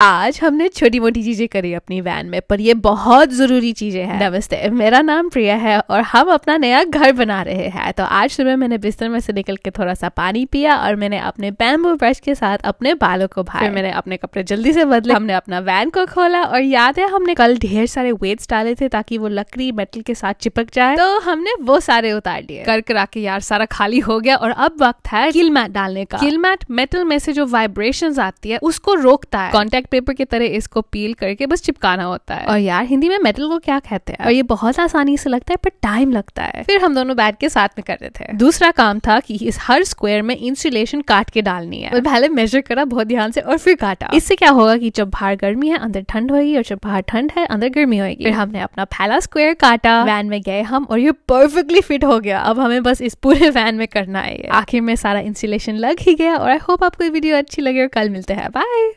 आज हमने छोटी मोटी चीजें करी अपनी वैन में पर ये बहुत जरूरी चीजें हैं नमस्ते मेरा नाम प्रिया है और हम अपना नया घर बना रहे हैं तो आज सुबह मैंने बिस्तर में से निकल के थोड़ा सा पानी पिया और मैंने अपने बैम्बू ब्रश के साथ अपने बालों को भाई मैंने अपने कपड़े जल्दी से बदले हमने अपना वैन को खोला और याद है हमने कल ढेर सारे वेट्स डाले थे ताकि वो लकड़ी मेटल के साथ चिपक जाए तो हमने वो सारे उतार लिए कर करा के यार सारा खाली हो गया और अब वक्त है किल मैट डालने का किल मैट मेटल में से जो वाइब्रेशन आती है उसको रोकता है कॉन्टेक्ट पेपर की तरह इसको पील करके बस चिपकाना होता है और यार हिंदी में मेटल को क्या कहते हैं और ये बहुत आसानी से लगता है पर टाइम लगता है फिर हम दोनों बैठ के साथ में कर रहे थे दूसरा काम था कि इस हर स्क्वायर में इंसुलेशन काट के डालनी है पहले मेजर करा बहुत ध्यान से और फिर काटा इससे क्या होगा की जब बाहर गर्मी है अंदर ठंड होगी और जब बाहर ठंड है अंदर गर्मी होगी फिर हमने अपना पहला स्क्वायर काटा वैन में गए हम और ये परफेक्टली फिट हो गया अब हमें बस इस पूरे वैन में करना है आखिर में सारा इंसुलेशन लग ही गया और आई होप आपको वीडियो अच्छी लगे और कल मिलते हैं बाय